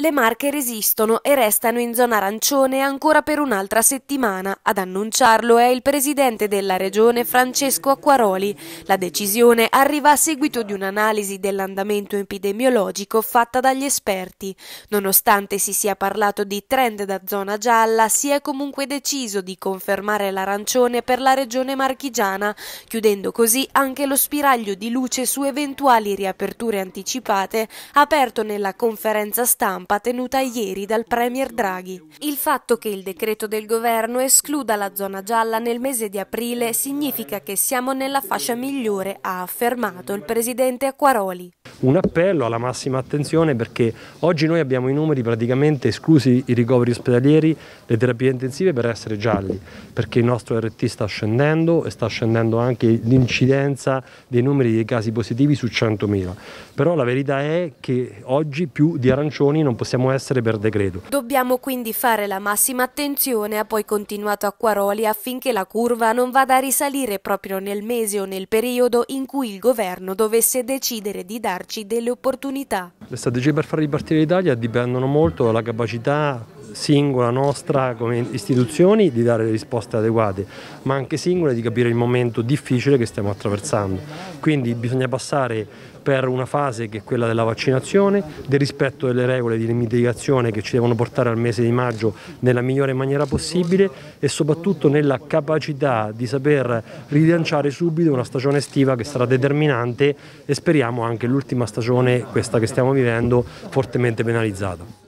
Le Marche resistono e restano in zona arancione ancora per un'altra settimana. Ad annunciarlo è il presidente della regione Francesco Acquaroli. La decisione arriva a seguito di un'analisi dell'andamento epidemiologico fatta dagli esperti. Nonostante si sia parlato di trend da zona gialla, si è comunque deciso di confermare l'arancione per la regione marchigiana, chiudendo così anche lo spiraglio di luce su eventuali riaperture anticipate aperto nella conferenza stampa stampa tenuta ieri dal Premier Draghi. Il fatto che il decreto del governo escluda la zona gialla nel mese di aprile significa che siamo nella fascia migliore, ha affermato il presidente Acquaroli un appello alla massima attenzione perché oggi noi abbiamo i numeri praticamente esclusi i ricoveri ospedalieri, le terapie intensive per essere gialli, perché il nostro RT sta scendendo e sta scendendo anche l'incidenza dei numeri dei casi positivi su 100.000. Però la verità è che oggi più di arancioni non possiamo essere per decreto. Dobbiamo quindi fare la massima attenzione, ha poi continuato Acquaroli, affinché la curva non vada a risalire proprio nel mese o nel periodo in cui il governo dovesse decidere di darci darci delle opportunità. Le strategie per far ripartire l'Italia dipendono molto dalla capacità singola nostra come istituzioni di dare risposte adeguate, ma anche singola di capire il momento difficile che stiamo attraversando. Quindi bisogna passare per una fase che è quella della vaccinazione, del rispetto delle regole di mitigazione che ci devono portare al mese di maggio nella migliore maniera possibile e soprattutto nella capacità di saper rilanciare subito una stagione estiva che sarà determinante e speriamo anche l'ultima stagione, questa che stiamo vivendo, fortemente penalizzata.